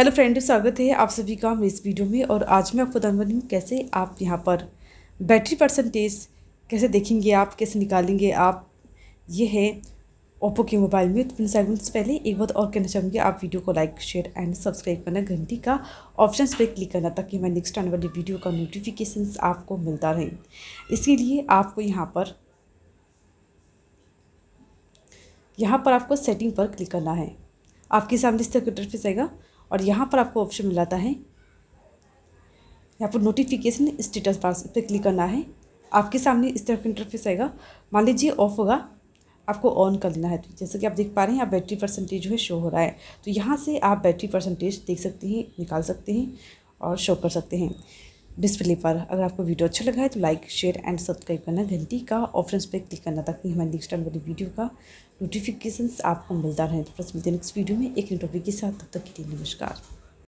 hello friend स्वागत है आप सभी का मेरे इस वीडियो में और आज मैं आपको बताऊँगी कैसे आप यहाँ पर बैटरी परसेंटेज कैसे देखेंगे आप कैसे निकालेंगे आप ये है ओप्पो के मोबाइल में तो सेगमेंट से पहले एक बात और कहना चाहूँगी आप वीडियो को लाइक शेयर एंड सब्सक्राइब करना घंटी का ऑप्शन पर क्लिक करना ताकि मैं नेक्स्ट आने वाली वीडियो का नोटिफिकेशन आपको मिलता रहे इसके लिए आपको यहाँ पर यहाँ पर आपको सेटिंग पर क्लिक करना है आपके सामने इसका इंटरफेस आएगा और यहाँ पर आपको ऑप्शन मिलाता है यहाँ पर नोटिफिकेशन स्टेटस बार पर क्लिक करना है आपके सामने इस तरह का इंटरफेस आएगा मान लीजिए ऑफ होगा आपको ऑन कर लेना है तो जैसे कि आप देख पा रहे हैं आप बैटरी परसेंटेज जो है शो हो रहा है तो यहाँ से आप बैटरी परसेंटेज देख सकते हैं निकाल सकते हैं और शो कर सकते हैं डिस्प्ले पर अगर आपको वीडियो अच्छा लगा है तो लाइक शेयर एंड सब्सक्राइब करना घंटी का और फ्रेंड्स पर क्लिक करना ताकि हमारे नेक्स्ट टाइम वाली वीडियो का नोटिफिकेशन आपको मिलता रहे तो फ्रेंड्स मिलते नेक्स्ट वीडियो में एक नई टॉपिक के साथ तब तक के लिए नमस्कार